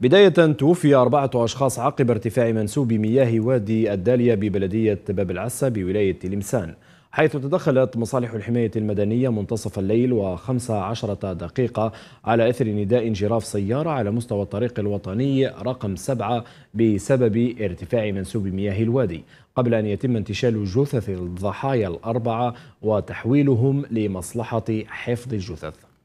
بداية توفي أربعة أشخاص عقب ارتفاع منسوب مياه وادي الدالية ببلدية باب العسة بولاية لمسان حيث تدخلت مصالح الحماية المدنية منتصف الليل وخمس عشرة دقيقة على إثر نداء انجراف سيارة على مستوى الطريق الوطني رقم سبعة بسبب ارتفاع منسوب مياه الوادي قبل أن يتم انتشال جثث الضحايا الأربعة وتحويلهم لمصلحة حفظ الجثث